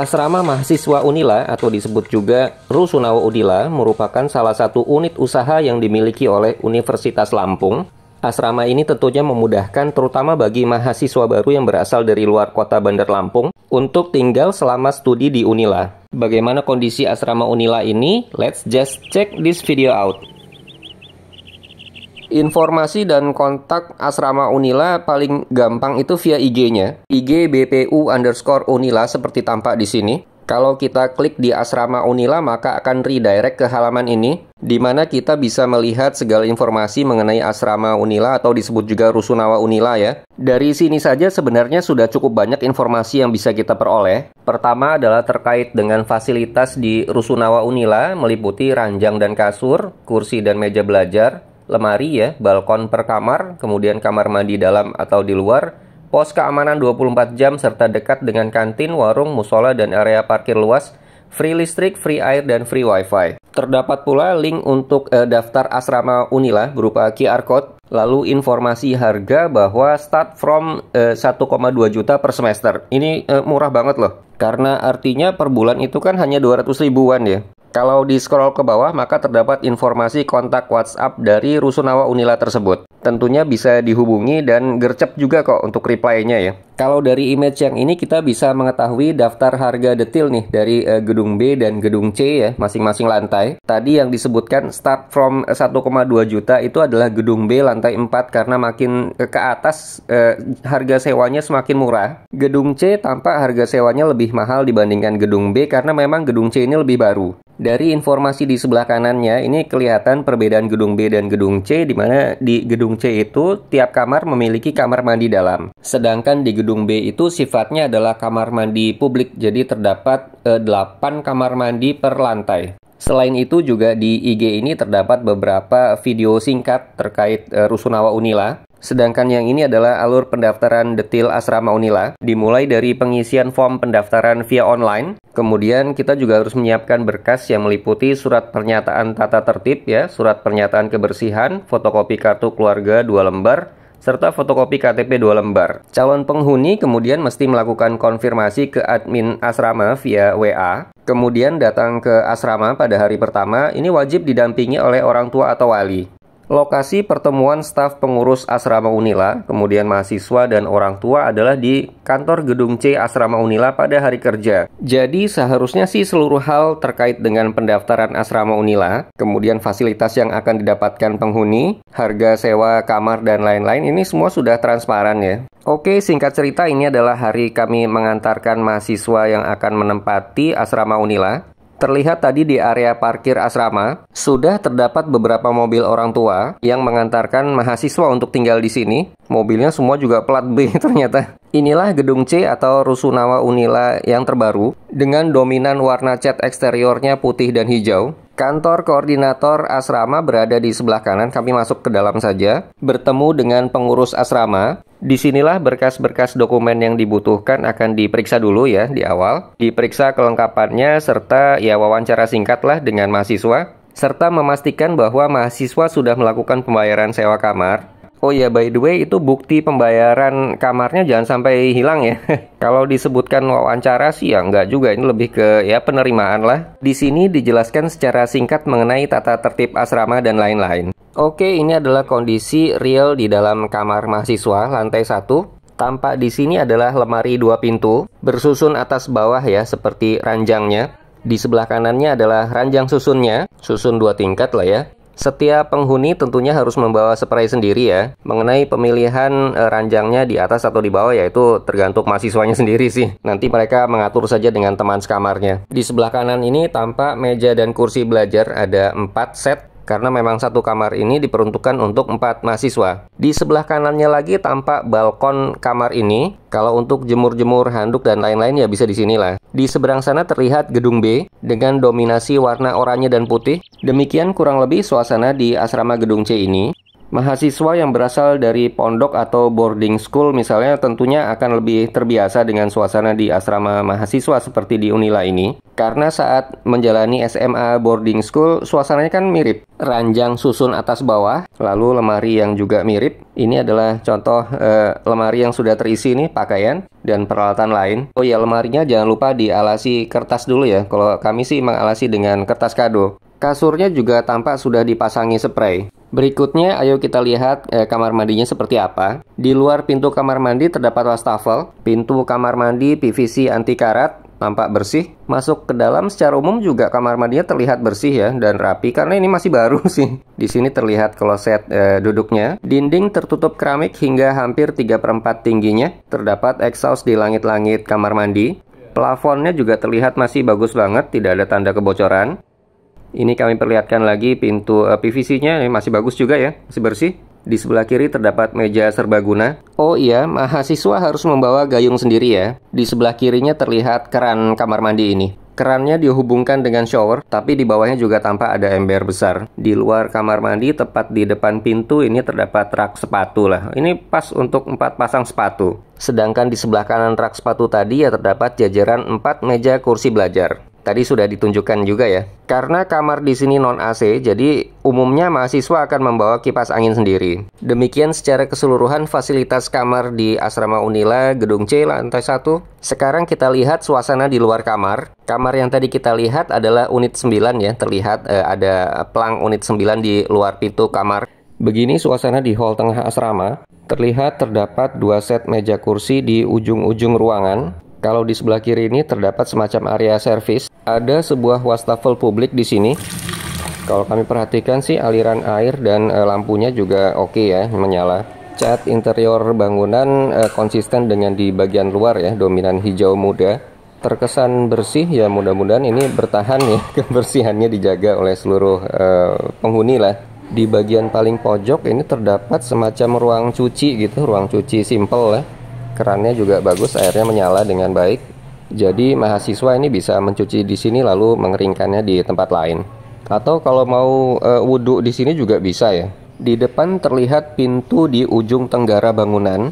Asrama Mahasiswa Unila atau disebut juga Rusunawa Udila merupakan salah satu unit usaha yang dimiliki oleh Universitas Lampung. Asrama ini tentunya memudahkan terutama bagi mahasiswa baru yang berasal dari luar kota Bandar Lampung untuk tinggal selama studi di Unila. Bagaimana kondisi asrama Unila ini? Let's just check this video out. Informasi dan kontak asrama Unila paling gampang itu via IG-nya. IG BPU underscore Unila seperti tampak di sini. Kalau kita klik di asrama Unila maka akan redirect ke halaman ini di mana kita bisa melihat segala informasi mengenai asrama Unila atau disebut juga Rusunawa Unila ya. Dari sini saja sebenarnya sudah cukup banyak informasi yang bisa kita peroleh. Pertama adalah terkait dengan fasilitas di Rusunawa Unila meliputi ranjang dan kasur, kursi dan meja belajar, lemari ya, balkon per kamar, kemudian kamar mandi dalam atau di luar, pos keamanan 24 jam serta dekat dengan kantin, warung, musola dan area parkir luas, free listrik, free air dan free wifi. Terdapat pula link untuk eh, daftar asrama Unila berupa QR code, lalu informasi harga bahwa start from eh, 1,2 juta per semester. Ini eh, murah banget loh. Karena artinya per bulan itu kan hanya 200 ribuan ya. Kalau di scroll ke bawah, maka terdapat informasi kontak WhatsApp dari Rusunawa Unila tersebut. Tentunya bisa dihubungi dan gercep juga kok untuk reply-nya ya. Kalau dari image yang ini kita bisa mengetahui daftar harga detail nih dari uh, gedung B dan gedung C ya, masing-masing lantai. Tadi yang disebutkan start from 1,2 eh, juta itu adalah gedung B lantai 4 karena makin eh, ke atas uh, harga sewanya semakin murah. Gedung C tampak harga sewanya lebih mahal dibandingkan gedung B karena memang gedung C ini lebih baru. Dari informasi di sebelah kanannya, ini kelihatan perbedaan gedung B dan gedung C, di mana di gedung C itu tiap kamar memiliki kamar mandi dalam. Sedangkan di gedung gedung B itu sifatnya adalah kamar mandi publik, jadi terdapat eh, 8 kamar mandi per lantai. Selain itu juga di IG ini terdapat beberapa video singkat terkait eh, Rusunawa Unila. Sedangkan yang ini adalah alur pendaftaran detail asrama Unila, dimulai dari pengisian form pendaftaran via online. Kemudian kita juga harus menyiapkan berkas yang meliputi surat pernyataan tata tertib ya, surat pernyataan kebersihan, fotokopi kartu keluarga dua lembar, serta fotokopi KTP dua lembar. Calon penghuni kemudian mesti melakukan konfirmasi ke admin asrama via WA, kemudian datang ke asrama pada hari pertama, ini wajib didampingi oleh orang tua atau wali. Lokasi pertemuan staf pengurus asrama Unila, kemudian mahasiswa dan orang tua adalah di kantor gedung C asrama Unila pada hari kerja. Jadi seharusnya sih seluruh hal terkait dengan pendaftaran asrama Unila, kemudian fasilitas yang akan didapatkan penghuni, harga sewa kamar dan lain-lain ini semua sudah transparan ya. Oke, singkat cerita ini adalah hari kami mengantarkan mahasiswa yang akan menempati asrama Unila. Terlihat tadi di area parkir asrama, sudah terdapat beberapa mobil orang tua yang mengantarkan mahasiswa untuk tinggal di sini. Mobilnya semua juga plat B ternyata. Inilah gedung C atau Rusunawa Unila yang terbaru dengan dominan warna cat eksteriornya putih dan hijau. Kantor koordinator asrama berada di sebelah kanan, kami masuk ke dalam saja, bertemu dengan pengurus asrama. Disinilah berkas-berkas dokumen yang dibutuhkan akan diperiksa dulu ya di awal. Diperiksa kelengkapannya serta ya wawancara singkatlah dengan mahasiswa. Serta memastikan bahwa mahasiswa sudah melakukan pembayaran sewa kamar Oh ya, by the way, itu bukti pembayaran kamarnya jangan sampai hilang ya. Kalau disebutkan wawancara sih ya nggak juga, ini lebih ke ya penerimaan lah. Di sini dijelaskan secara singkat mengenai tata tertib asrama dan lain-lain. Oke, ini adalah kondisi real di dalam kamar mahasiswa lantai 1 tampak di sini adalah lemari dua pintu, bersusun atas bawah ya seperti ranjangnya. Di sebelah kanannya adalah ranjang susunnya, susun dua tingkat lah ya. Setiap penghuni tentunya harus membawa spray sendiri ya. Mengenai pemilihan e, ranjangnya di atas atau di bawah yaitu tergantung mahasiswanya sendiri sih. Nanti mereka mengatur saja dengan teman sekamarnya. Di sebelah kanan ini tampak meja dan kursi belajar ada 4 set karena memang satu kamar ini diperuntukkan untuk empat mahasiswa. Di sebelah kanannya lagi tampak balkon kamar ini. Kalau untuk jemur-jemur handuk dan lain-lain ya bisa di sinilah. Di seberang sana terlihat gedung B dengan dominasi warna oranye dan putih. Demikian kurang lebih suasana di asrama gedung C ini. Mahasiswa yang berasal dari pondok atau boarding school misalnya tentunya akan lebih terbiasa dengan suasana di asrama mahasiswa seperti di Unila ini. Karena saat menjalani SMA boarding school, suasananya kan mirip. Ranjang susun atas bawah, lalu lemari yang juga mirip. Ini adalah contoh eh, lemari yang sudah terisi nih pakaian dan peralatan lain. Oh ya, lemarinya jangan lupa dialasi kertas dulu ya. Kalau kami sih mengalasi dengan kertas kado. Kasurnya juga tampak sudah dipasangi spray. Berikutnya, ayo kita lihat eh, kamar mandinya seperti apa. Di luar pintu kamar mandi terdapat wastafel, pintu kamar mandi PVC anti karat, tampak bersih. Masuk ke dalam secara umum juga kamar mandinya terlihat bersih ya dan rapi karena ini masih baru sih. Di sini terlihat kloset eh, duduknya. Dinding tertutup keramik hingga hampir 3 per 4 tingginya. Terdapat exhaust di langit-langit kamar mandi. Plafonnya juga terlihat masih bagus banget, tidak ada tanda kebocoran. Ini kami perlihatkan lagi pintu uh, eh, PVC-nya, ini masih bagus juga ya, masih bersih. Di sebelah kiri terdapat meja serbaguna. Oh iya, mahasiswa harus membawa gayung sendiri ya. Di sebelah kirinya terlihat keran kamar mandi ini. Kerannya dihubungkan dengan shower, tapi di bawahnya juga tampak ada ember besar. Di luar kamar mandi, tepat di depan pintu, ini terdapat rak sepatu lah. Ini pas untuk empat pasang sepatu. Sedangkan di sebelah kanan rak sepatu tadi ya terdapat jajaran empat meja kursi belajar. Tadi sudah ditunjukkan juga ya. Karena kamar di sini non AC, jadi umumnya mahasiswa akan membawa kipas angin sendiri. Demikian secara keseluruhan fasilitas kamar di Asrama Unila Gedung C lantai 1. Sekarang kita lihat suasana di luar kamar. Kamar yang tadi kita lihat adalah unit 9 ya, terlihat eh, ada pelang unit 9 di luar pintu kamar. Begini suasana di hall tengah asrama. Terlihat terdapat dua set meja kursi di ujung-ujung ruangan kalau di sebelah kiri ini terdapat semacam area servis. Ada sebuah wastafel publik di sini. Kalau kami perhatikan sih aliran air dan e, lampunya juga oke okay ya, menyala. Cat interior bangunan e, konsisten dengan di bagian luar ya, dominan hijau muda. Terkesan bersih ya mudah-mudahan ini bertahan ya, kebersihannya dijaga oleh seluruh e, penghuni lah. Di bagian paling pojok ini terdapat semacam ruang cuci gitu, ruang cuci simple lah ya kerannya juga bagus airnya menyala dengan baik jadi mahasiswa ini bisa mencuci di sini lalu mengeringkannya di tempat lain atau kalau mau e, wudhu di sini juga bisa ya di depan terlihat pintu di ujung tenggara bangunan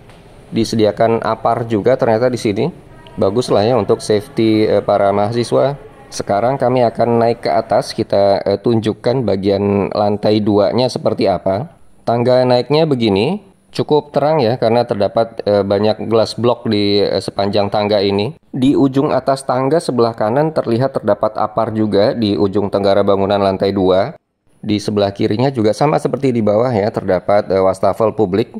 disediakan apar juga ternyata di sini bagus lah ya untuk safety e, para mahasiswa sekarang kami akan naik ke atas, kita e, tunjukkan bagian lantai duanya seperti apa. Tangga naiknya begini, cukup terang ya karena terdapat e, banyak glass block di e, sepanjang tangga ini. Di ujung atas tangga sebelah kanan terlihat terdapat apar juga di ujung tenggara bangunan lantai 2. Di sebelah kirinya juga sama seperti di bawah ya terdapat e, wastafel publik.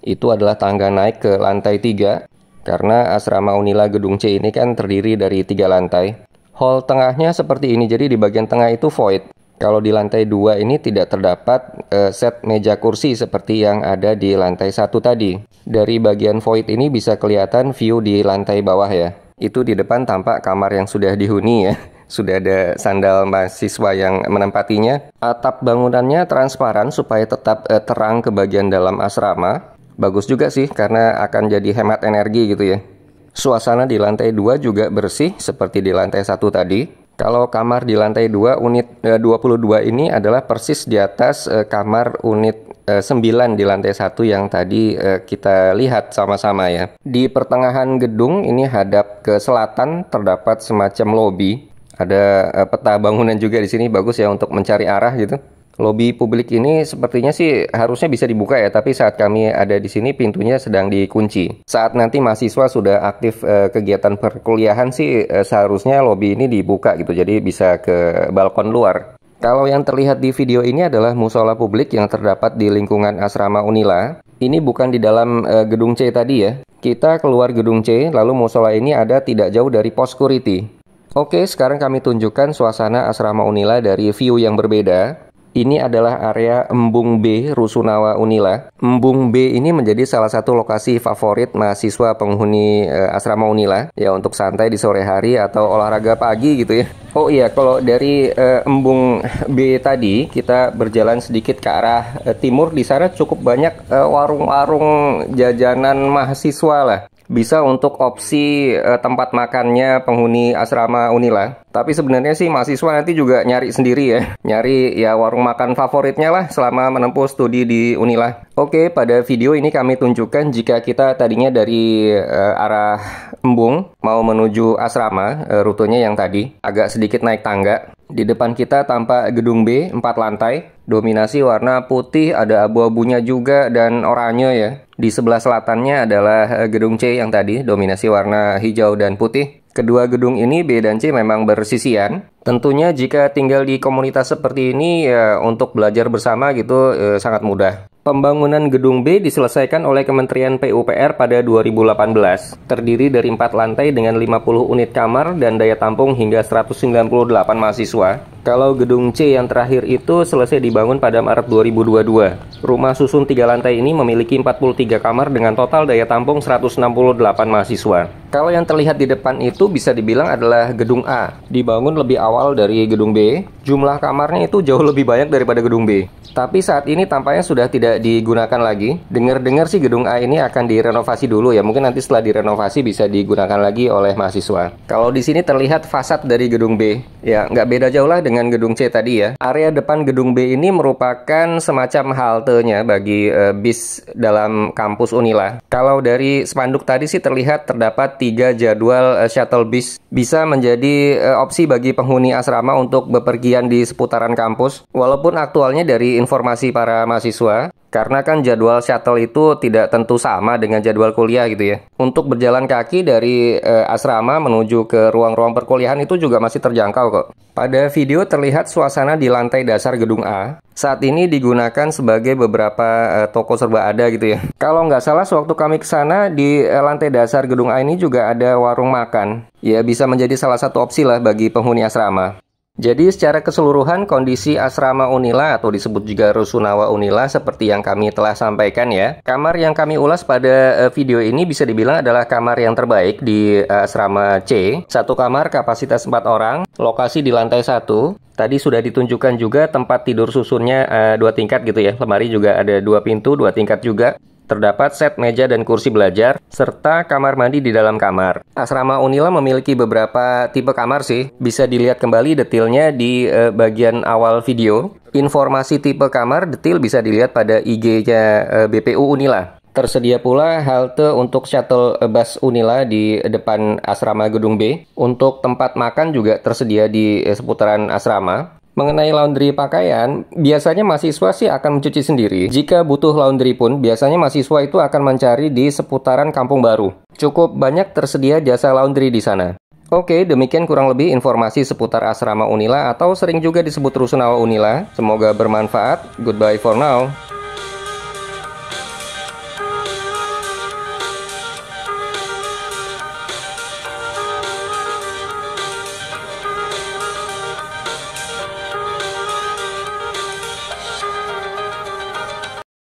Itu adalah tangga naik ke lantai 3 karena asrama Unila gedung C ini kan terdiri dari tiga lantai. Hall tengahnya seperti ini, jadi di bagian tengah itu void. Kalau di lantai dua ini tidak terdapat uh, set meja kursi seperti yang ada di lantai satu tadi. Dari bagian void ini bisa kelihatan view di lantai bawah ya. Itu di depan tampak kamar yang sudah dihuni ya. Sudah ada sandal mahasiswa yang menempatinya. Atap bangunannya transparan supaya tetap uh, terang ke bagian dalam asrama. Bagus juga sih karena akan jadi hemat energi gitu ya. Suasana di lantai dua juga bersih seperti di lantai satu tadi. Kalau kamar di lantai 2 unit e, eh, 22 ini adalah persis di atas e, kamar unit e, eh, 9 di lantai 1 yang tadi e, kita lihat sama-sama ya. Di pertengahan gedung ini hadap ke selatan terdapat semacam lobi. Ada e, peta bangunan juga di sini bagus ya untuk mencari arah gitu. Lobi publik ini sepertinya sih harusnya bisa dibuka ya, tapi saat kami ada di sini pintunya sedang dikunci. Saat nanti mahasiswa sudah aktif e, kegiatan perkuliahan sih e, seharusnya lobi ini dibuka gitu, jadi bisa ke balkon luar. Kalau yang terlihat di video ini adalah musola publik yang terdapat di lingkungan asrama Unila. Ini bukan di dalam e, gedung C tadi ya. Kita keluar gedung C, lalu musola ini ada tidak jauh dari pos security. Oke, sekarang kami tunjukkan suasana asrama Unila dari view yang berbeda. Ini adalah area Embung B, Rusunawa Unila. Embung B ini menjadi salah satu lokasi favorit mahasiswa penghuni eh, asrama Unila ya untuk santai di sore hari atau olahraga pagi gitu ya. Oh iya, kalau dari eh, Embung B tadi kita berjalan sedikit ke arah eh, timur di sana cukup banyak warung-warung jajanan mahasiswa lah bisa untuk opsi uh, tempat makannya penghuni asrama Unila. Tapi sebenarnya sih mahasiswa nanti juga nyari sendiri ya. Nyari ya warung makan favoritnya lah selama menempuh studi di Unila. Oke, pada video ini kami tunjukkan jika kita tadinya dari uh, arah Embung mau menuju asrama, uh, rutenya yang tadi agak sedikit naik tangga. Di depan kita tampak gedung B, 4 lantai, dominasi warna putih, ada abu-abunya juga dan oranye ya. Di sebelah selatannya adalah eh, gedung C yang tadi, dominasi warna hijau dan putih. Kedua gedung ini B dan C memang bersisian. Tentunya jika tinggal di komunitas seperti ini ya untuk belajar bersama gitu eh, sangat mudah. Pembangunan gedung B diselesaikan oleh Kementerian PUPR pada 2018, terdiri dari 4 lantai dengan 50 unit kamar dan daya tampung hingga 198 mahasiswa. Kalau gedung C yang terakhir itu selesai dibangun pada Maret 2022. Rumah susun tiga lantai ini memiliki 43 kamar dengan total daya tampung 168 mahasiswa. Kalau yang terlihat di depan itu bisa dibilang adalah gedung A. Dibangun lebih awal dari gedung B. Jumlah kamarnya itu jauh lebih banyak daripada gedung B. Tapi saat ini tampaknya sudah tidak digunakan lagi. Dengar-dengar sih gedung A ini akan direnovasi dulu ya. Mungkin nanti setelah direnovasi bisa digunakan lagi oleh mahasiswa. Kalau di sini terlihat fasad dari gedung B. Ya, nggak beda jauh lah dengan dengan gedung C tadi ya. Area depan gedung B ini merupakan semacam haltenya bagi e, bis dalam kampus Unila. Kalau dari spanduk tadi sih terlihat terdapat tiga jadwal e, shuttle bis bisa menjadi e, opsi bagi penghuni asrama untuk bepergian di seputaran kampus. Walaupun aktualnya dari informasi para mahasiswa, karena kan jadwal shuttle itu tidak tentu sama dengan jadwal kuliah gitu ya. Untuk berjalan kaki dari e, asrama menuju ke ruang-ruang perkuliahan itu juga masih terjangkau kok. Pada video terlihat suasana di lantai dasar gedung A. Saat ini digunakan sebagai beberapa e, toko serba ada gitu ya. Kalau nggak salah sewaktu kami ke sana di e, lantai dasar gedung A ini juga ada warung makan. Ya bisa menjadi salah satu opsi lah bagi penghuni asrama. Jadi secara keseluruhan kondisi asrama Unila atau disebut juga Rusunawa Unila seperti yang kami telah sampaikan ya. Kamar yang kami ulas pada eh, video ini bisa dibilang adalah kamar yang terbaik di eh, asrama C. Satu kamar kapasitas 4 orang, lokasi di lantai 1. Tadi sudah ditunjukkan juga tempat tidur susunnya eh, dua tingkat gitu ya. Lemari juga ada dua pintu, dua tingkat juga. Terdapat set meja dan kursi belajar, serta kamar mandi di dalam kamar. Asrama Unila memiliki beberapa tipe kamar sih, bisa dilihat kembali detailnya di eh, bagian awal video. Informasi tipe kamar detail bisa dilihat pada IG-nya eh, BPU Unila. Tersedia pula halte untuk shuttle eh, bus Unila di depan asrama gedung B. Untuk tempat makan juga tersedia di eh, seputaran asrama. Mengenai laundry pakaian, biasanya mahasiswa sih akan mencuci sendiri. Jika butuh laundry pun, biasanya mahasiswa itu akan mencari di seputaran kampung baru. Cukup banyak tersedia jasa laundry di sana. Oke, demikian kurang lebih informasi seputar asrama Unila atau sering juga disebut Rusunawa Unila. Semoga bermanfaat. Goodbye for now.